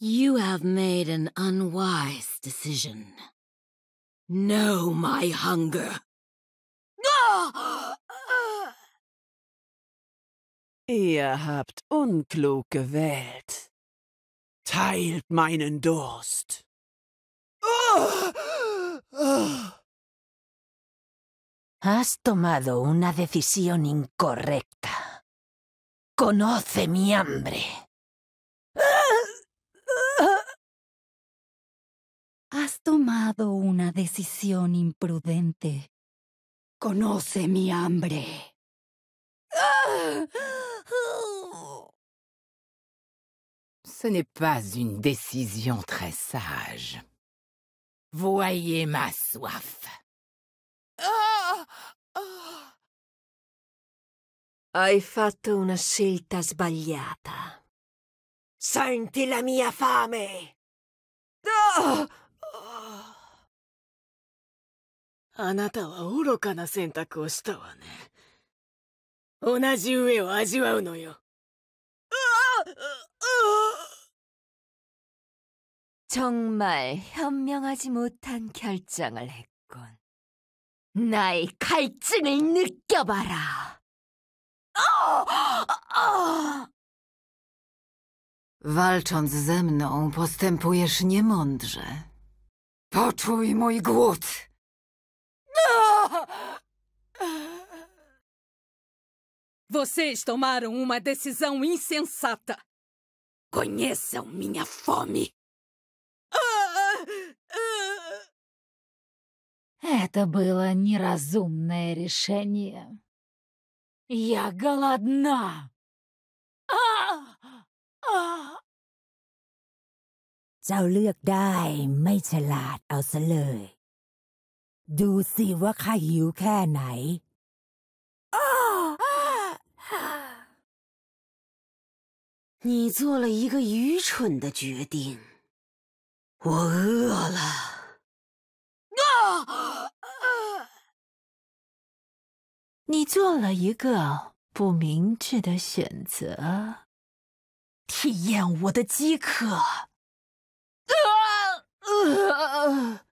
You have made an unwise decision. Know my hunger. Ihr habt unklug gewählt. Teilt meinen Durst. Has tomado una decisión incorrecta. Conoce mi hambre. tomado una decisión imprudente. Conoce mi hambre. Ce n'est pas une décision très sage. Voyez ma soif. Hai fatto una scelta sbagliata. Senti la mia fame! あなたは愚かな選択をしたわね。同じ飢えを味わうのよ。정말현명하지못한결정을했군나의갈증을느껴봐라 Walcząc ze mną postępujesz niemądrze. Poczuj mój głód. Vocês tomaram uma decisão insensata. Conheçam minha fome. Это было неразумное решение. Я голодна. А! А! เจ้าเลือกได้ไม่ฉลาดเอาซะเลย do you see what can you can i 你做了一个愚蠢的决定我饿了啊你做了一个不明智的选择体验我的饥渴啊啊